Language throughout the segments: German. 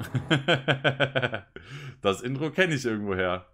das Intro kenne ich irgendwoher.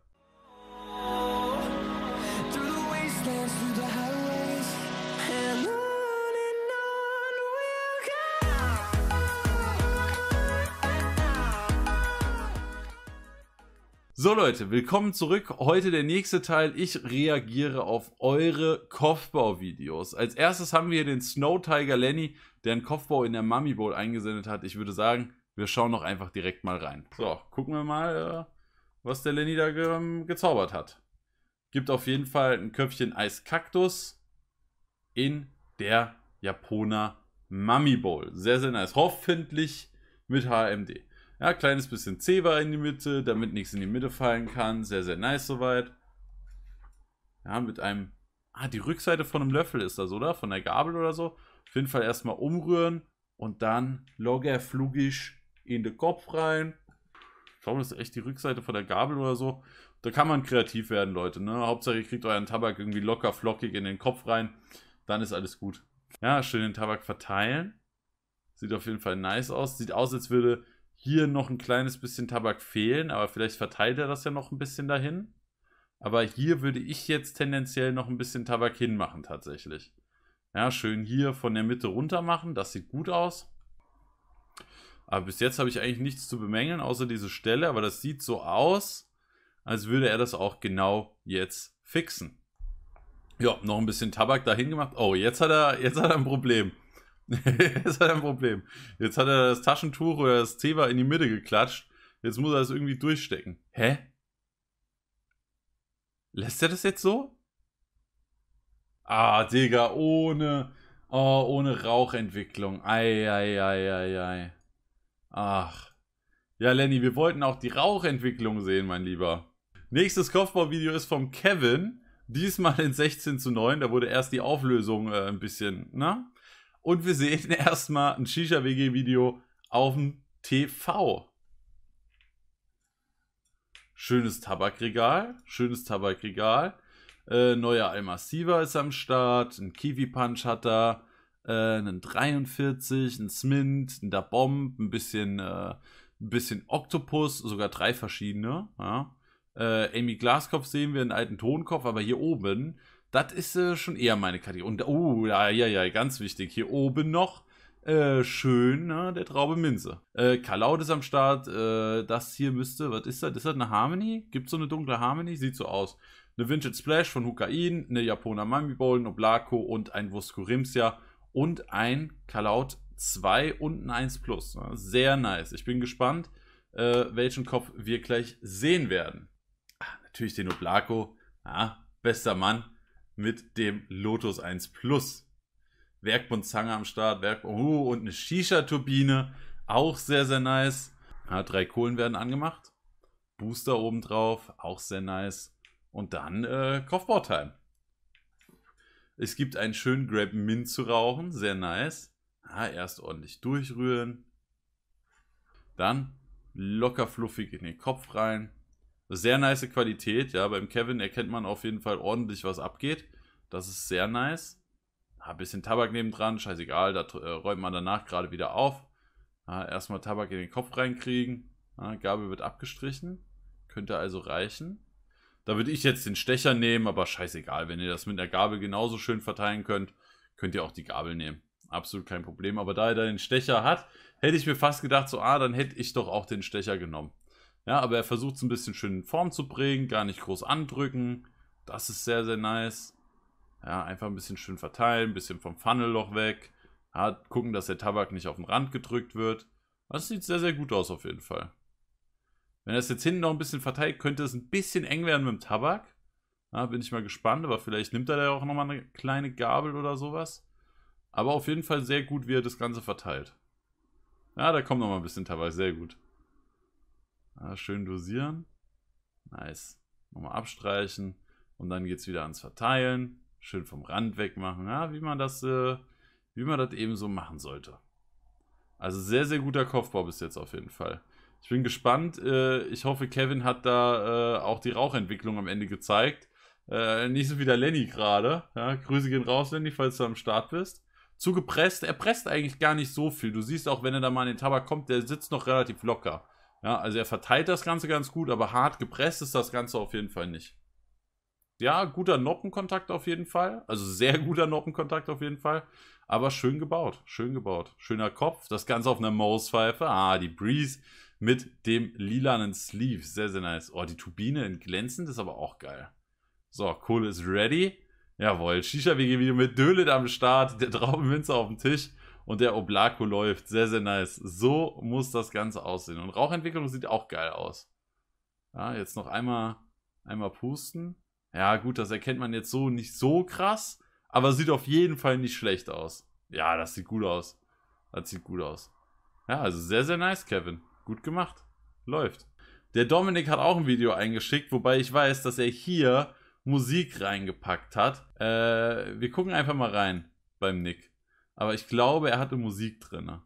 So Leute, willkommen zurück. Heute der nächste Teil. Ich reagiere auf eure Kopfbau-Videos. Als erstes haben wir hier den Snow Tiger Lenny, der einen Kopfbau in der Mummy Bowl eingesendet hat. Ich würde sagen, wir schauen doch einfach direkt mal rein. So, gucken wir mal, äh, was der Lenny da ge ähm, gezaubert hat. Gibt auf jeden Fall ein Köpfchen Eiskaktus in der Japona Mummy Bowl. Sehr, sehr nice. Hoffentlich mit HMD. Ja, kleines bisschen Zebra in die Mitte, damit nichts in die Mitte fallen kann. Sehr, sehr nice soweit. Ja, mit einem... Ah, die Rückseite von einem Löffel ist das, oder? Von der Gabel oder so. Auf jeden Fall erstmal umrühren und dann loggerflugisch in den Kopf rein. Ich glaube, das ist echt die Rückseite von der Gabel oder so. Da kann man kreativ werden, Leute. Ne? Hauptsache, ihr kriegt euren Tabak irgendwie locker flockig in den Kopf rein. Dann ist alles gut. Ja, schön den Tabak verteilen. Sieht auf jeden Fall nice aus. Sieht aus, als würde hier noch ein kleines bisschen Tabak fehlen, aber vielleicht verteilt er das ja noch ein bisschen dahin. Aber hier würde ich jetzt tendenziell noch ein bisschen Tabak hinmachen tatsächlich. Ja, schön hier von der Mitte runter machen, das sieht gut aus. Aber bis jetzt habe ich eigentlich nichts zu bemängeln, außer diese Stelle. Aber das sieht so aus, als würde er das auch genau jetzt fixen. Ja, noch ein bisschen Tabak dahin gemacht. Oh, jetzt hat er, jetzt hat er ein Problem. jetzt hat er ein Problem. Jetzt hat er das Taschentuch oder das Zebra in die Mitte geklatscht. Jetzt muss er das irgendwie durchstecken. Hä? Lässt er das jetzt so? Ah, Digga, ohne, oh, ohne Rauchentwicklung. Ei, ei, ei, ei, ei. Ach. Ja, Lenny, wir wollten auch die Rauchentwicklung sehen, mein Lieber. Nächstes Kopfbauvideo ist vom Kevin. Diesmal in 16 zu 9. Da wurde erst die Auflösung äh, ein bisschen, ne? Und wir sehen erstmal ein Shisha-WG-Video auf dem TV. Schönes Tabakregal. Schönes Tabakregal. Äh, neuer Almassiva ist am Start. Ein Kiwi-Punch hat er äh, einen 43, einen Smint, einen Da Bomb, ein bisschen, äh, ein bisschen Octopus, sogar drei verschiedene. Ja. Äh, Amy Glaskopf sehen wir, einen alten Tonkopf, aber hier oben, das ist äh, schon eher meine Kategorie. Und oh, ja, ja, ja, ganz wichtig, hier oben noch. Äh, schön, ne? der Traube Minze. Äh, Kalaud ist am Start. Äh, das hier müsste, was ist das? Ist das eine Harmony? Gibt es so eine dunkle Harmony? Sieht so aus. Eine Vintage Splash von Hukain, eine Japona Mami Bowl, ein Oblako und ein Voskorimsia und ein Kalaut 2 und ein 1 Plus. Sehr nice. Ich bin gespannt, äh, welchen Kopf wir gleich sehen werden. Ach, natürlich den Oblako, ja, bester Mann mit dem Lotus 1 Plus. Werkbundzange am Start, Werk oh, und eine Shisha-Turbine. Auch sehr, sehr nice. Ja, drei Kohlen werden angemacht. Booster obendrauf, auch sehr nice. Und dann äh, Kopfbautime. Es gibt einen schönen Grape Mint zu rauchen, sehr nice. Ah, erst ordentlich durchrühren. Dann locker fluffig in den Kopf rein. Sehr nice Qualität, ja. Beim Kevin erkennt man auf jeden Fall ordentlich, was abgeht. Das ist sehr nice. Ah, bisschen Tabak nebendran, scheißegal, da äh, räumt man danach gerade wieder auf. Ah, erstmal Tabak in den Kopf reinkriegen. Ah, Gabel wird abgestrichen. Könnte also reichen. Da würde ich jetzt den Stecher nehmen, aber scheißegal, wenn ihr das mit einer Gabel genauso schön verteilen könnt, könnt ihr auch die Gabel nehmen. Absolut kein Problem. Aber da er da den Stecher hat, hätte ich mir fast gedacht, so, ah, dann hätte ich doch auch den Stecher genommen. Ja, aber er versucht es ein bisschen schön in Form zu bringen, gar nicht groß andrücken. Das ist sehr, sehr nice. Ja, einfach ein bisschen schön verteilen, ein bisschen vom Funnelloch weg. Ja, gucken, dass der Tabak nicht auf den Rand gedrückt wird. Das sieht sehr, sehr gut aus auf jeden Fall. Wenn er das jetzt hinten noch ein bisschen verteilt, könnte es ein bisschen eng werden mit dem Tabak. Ja, bin ich mal gespannt, aber vielleicht nimmt er da auch nochmal eine kleine Gabel oder sowas. Aber auf jeden Fall sehr gut, wie er das Ganze verteilt. Ja, da kommt nochmal ein bisschen Tabak, sehr gut. Ja, schön dosieren. Nice. Nochmal abstreichen. Und dann geht es wieder ans Verteilen. Schön vom Rand wegmachen. Ja, wie man das, äh, wie man das eben so machen sollte. Also sehr, sehr guter Kopfbau bis jetzt auf jeden Fall. Ich bin gespannt. Äh, ich hoffe, Kevin hat da äh, auch die Rauchentwicklung am Ende gezeigt. Äh, nicht so wie der Lenny gerade. Ja, Grüße gehen raus, Lenny, falls du am Start bist. Zu gepresst. er presst eigentlich gar nicht so viel. Du siehst auch, wenn er da mal in den Tabak kommt, der sitzt noch relativ locker. Ja, also er verteilt das Ganze ganz gut, aber hart gepresst ist das Ganze auf jeden Fall nicht. Ja, guter Noppenkontakt auf jeden Fall. Also sehr guter Noppenkontakt auf jeden Fall. Aber schön gebaut, schön gebaut. Schöner Kopf, das Ganze auf einer Mauspfeife. Ah, die Breeze mit dem lilanen Sleeve. Sehr, sehr nice. Oh, die Turbine in glänzend ist aber auch geil. So, Kohle ist ready. Jawohl, Shisha-WG video mit Dölet am Start, der Traubenminze auf dem Tisch und der Oblako läuft. Sehr, sehr nice. So muss das Ganze aussehen. Und Rauchentwicklung sieht auch geil aus. Ja, jetzt noch einmal, einmal pusten. Ja, gut, das erkennt man jetzt so nicht so krass, aber sieht auf jeden Fall nicht schlecht aus. Ja, das sieht gut aus. Das sieht gut aus. Ja, also sehr, sehr nice, Kevin. Gut gemacht. Läuft. Der Dominik hat auch ein Video eingeschickt, wobei ich weiß, dass er hier Musik reingepackt hat. Äh, wir gucken einfach mal rein beim Nick. Aber ich glaube, er hatte Musik drin.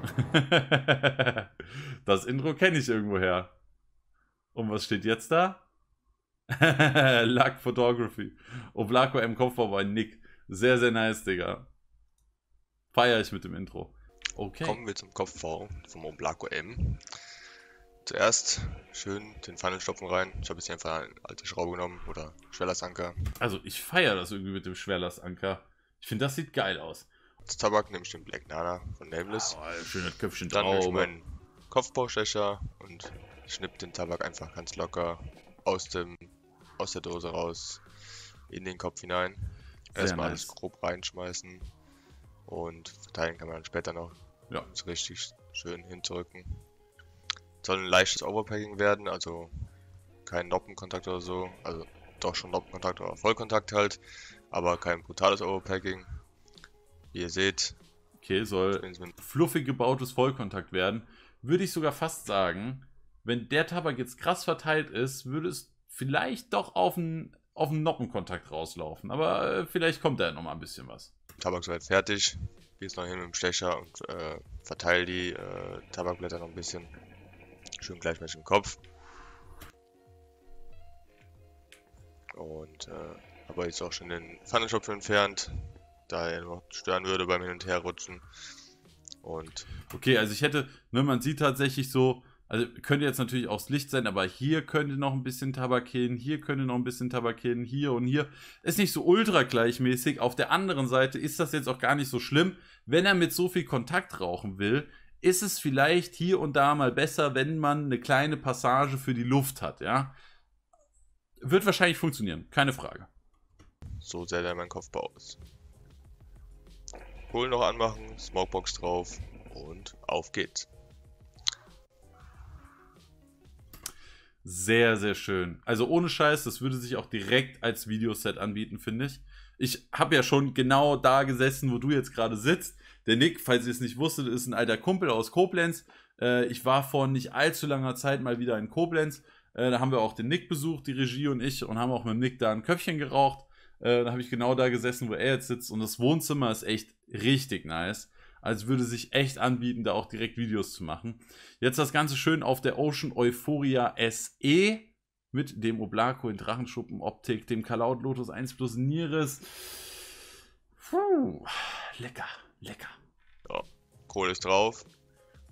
das Intro kenne ich irgendwoher. Und was steht jetzt da? Luck Photography. Oblako M. Kopf bei Nick. Sehr, sehr nice, Digga. Feier ich mit dem Intro. Okay. Kommen wir zum Kopf vom Omblaco M. Zuerst schön den Pfannenstopfen rein. Ich habe jetzt einfach eine alte Schraube genommen oder Schwerlastanker. Also ich feiere das irgendwie mit dem Schwerlastanker. Ich finde, das sieht geil aus. Als Tabak nehme ich den Black Nana von Nameless. Ah, schön das drauf. Dann nehme ich meinen Kopfbaustecher und schnipp den Tabak einfach ganz locker aus, dem, aus der Dose raus in den Kopf hinein. Erstmal nice. alles grob reinschmeißen und verteilen kann man dann später noch ja. Jetzt richtig schön hindrücken. Soll ein leichtes Overpacking werden, also kein Noppenkontakt oder so. Also doch schon Noppenkontakt oder Vollkontakt halt, aber kein brutales Overpacking. Wie ihr seht. Okay, soll fluffig gebautes Vollkontakt werden. Würde ich sogar fast sagen, wenn der Tabak jetzt krass verteilt ist, würde es vielleicht doch auf einen, auf einen Noppenkontakt rauslaufen. Aber äh, vielleicht kommt da nochmal ein bisschen was. Tabak soweit fertig. Spiel es noch hin mit dem Stecher und äh, verteile die äh, Tabakblätter noch ein bisschen. Schön gleichmäßig im Kopf. Und äh, aber jetzt auch schon den Pfannenschopf entfernt, da er noch stören würde beim Hin- und Herrutschen. Und okay, also ich hätte, ne, man sieht tatsächlich so, also könnte jetzt natürlich auch das Licht sein, aber hier könnte noch ein bisschen Tabak hin, hier könnte noch ein bisschen Tabak hin, hier und hier. Ist nicht so ultra gleichmäßig. Auf der anderen Seite ist das jetzt auch gar nicht so schlimm. Wenn er mit so viel Kontakt rauchen will, ist es vielleicht hier und da mal besser, wenn man eine kleine Passage für die Luft hat, ja. Wird wahrscheinlich funktionieren, keine Frage. So sehr der mein Kopf aus. Kohl noch anmachen, Smokebox drauf und auf geht's. Sehr, sehr schön. Also ohne Scheiß, das würde sich auch direkt als Videoset anbieten, finde ich. Ich habe ja schon genau da gesessen, wo du jetzt gerade sitzt. Der Nick, falls ihr es nicht wusstet, ist ein alter Kumpel aus Koblenz. Äh, ich war vor nicht allzu langer Zeit mal wieder in Koblenz. Äh, da haben wir auch den Nick besucht, die Regie und ich, und haben auch mit dem Nick da ein Köpfchen geraucht. Äh, da habe ich genau da gesessen, wo er jetzt sitzt. Und das Wohnzimmer ist echt richtig nice als würde sich echt anbieten, da auch direkt Videos zu machen. Jetzt das Ganze schön auf der Ocean Euphoria SE mit dem Oblaco in Drachenschuppenoptik, dem Kalaut Lotus 1 plus Nieres. Puh, lecker, lecker. Ja, Kohle ist drauf,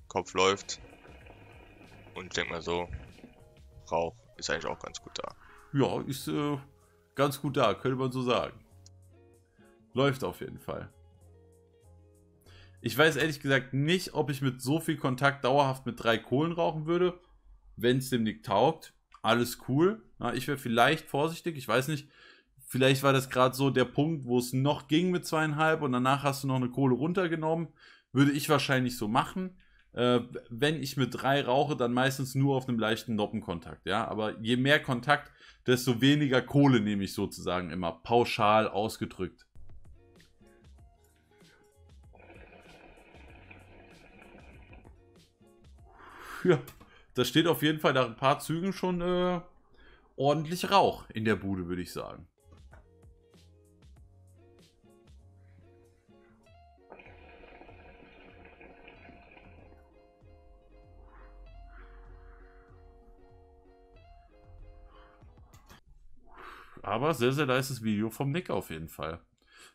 Kopf läuft. Und ich denke mal so, Rauch ist eigentlich auch ganz gut da. Ja, ist äh, ganz gut da, könnte man so sagen. Läuft auf jeden Fall. Ich weiß ehrlich gesagt nicht, ob ich mit so viel Kontakt dauerhaft mit drei Kohlen rauchen würde, wenn es dem nicht taugt. Alles cool. Ja, ich wäre vielleicht vorsichtig, ich weiß nicht. Vielleicht war das gerade so der Punkt, wo es noch ging mit zweieinhalb und danach hast du noch eine Kohle runtergenommen. Würde ich wahrscheinlich so machen. Äh, wenn ich mit drei rauche, dann meistens nur auf einem leichten Noppenkontakt. Ja, aber je mehr Kontakt, desto weniger Kohle nehme ich sozusagen immer pauschal ausgedrückt. dafür, da steht auf jeden Fall nach ein paar Zügen schon äh, ordentlich Rauch in der Bude, würde ich sagen. Aber sehr, sehr nice Video vom Nick auf jeden Fall.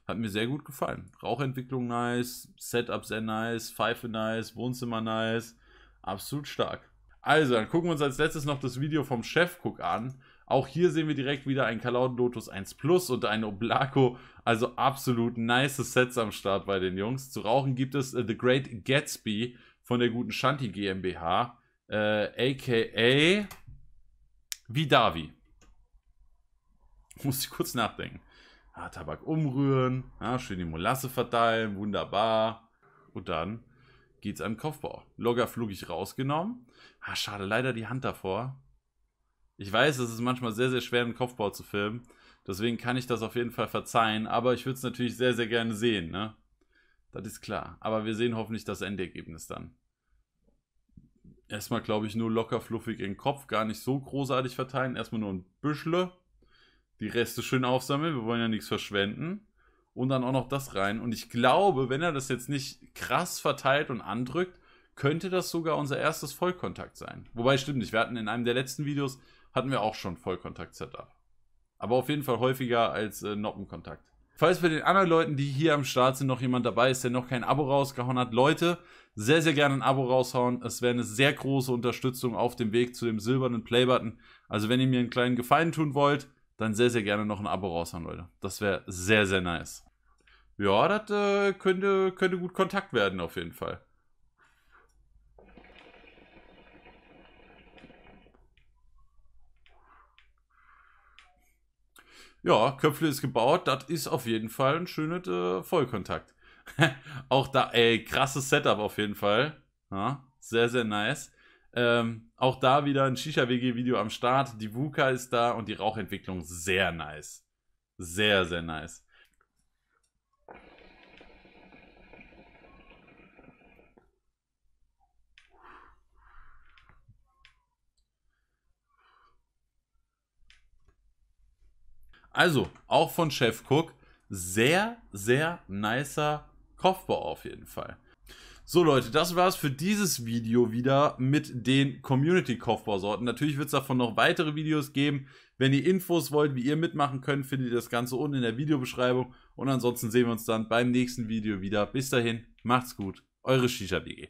Hat mir sehr gut gefallen. Rauchentwicklung nice, Setup sehr nice, Pfeife nice, Wohnzimmer nice. Absolut stark. Also, dann gucken wir uns als letztes noch das Video vom Chefcook an. Auch hier sehen wir direkt wieder ein Kalauden Lotus 1 Plus und ein Oblako. Also absolut nice Sets am Start bei den Jungs. Zu rauchen gibt es äh, The Great Gatsby von der guten Shanti GmbH, äh, aka Vidavi. Muss ich kurz nachdenken. Ah, Tabak umrühren, ah, schön die Molasse verteilen, wunderbar. Und dann geht's einem Kopfbau. Logger flugig rausgenommen. Ah, schade, leider die Hand davor. Ich weiß, es ist manchmal sehr, sehr schwer, einen Kopfbau zu filmen. Deswegen kann ich das auf jeden Fall verzeihen. Aber ich würde es natürlich sehr, sehr gerne sehen, ne? Das ist klar. Aber wir sehen hoffentlich das Endergebnis dann. Erstmal, glaube ich, nur locker fluffig in den Kopf, gar nicht so großartig verteilen. Erstmal nur ein Büschle. Die Reste schön aufsammeln. Wir wollen ja nichts verschwenden und dann auch noch das rein. Und ich glaube, wenn er das jetzt nicht krass verteilt und andrückt, könnte das sogar unser erstes Vollkontakt sein. Wobei stimmt nicht, wir hatten in einem der letzten Videos, hatten wir auch schon Vollkontakt-Setup. Aber auf jeden Fall häufiger als äh, Noppenkontakt. Falls bei den anderen Leuten, die hier am Start sind, noch jemand dabei ist, der noch kein Abo rausgehauen hat, Leute, sehr, sehr gerne ein Abo raushauen. Es wäre eine sehr große Unterstützung auf dem Weg zu dem silbernen Playbutton. Also wenn ihr mir einen kleinen Gefallen tun wollt, dann sehr, sehr gerne noch ein Abo raushauen, Leute. Das wäre sehr, sehr nice. Ja, das äh, könnte, könnte gut Kontakt werden, auf jeden Fall. Ja, Köpfle ist gebaut, das ist auf jeden Fall ein schöner äh, Vollkontakt. Auch da, ey, krasses Setup auf jeden Fall. Ja, sehr, sehr nice. Ähm, auch da wieder ein Shisha-WG-Video am Start. Die VUCA ist da und die Rauchentwicklung sehr nice. Sehr, sehr nice. Also, auch von Chef Cook, sehr, sehr nicer Kopfbau auf jeden Fall. So Leute, das war's für dieses Video wieder mit den Community-Kopfbausorten. Natürlich wird es davon noch weitere Videos geben. Wenn ihr Infos wollt, wie ihr mitmachen könnt, findet ihr das Ganze unten in der Videobeschreibung. Und ansonsten sehen wir uns dann beim nächsten Video wieder. Bis dahin, macht's gut, eure Shisha-BG.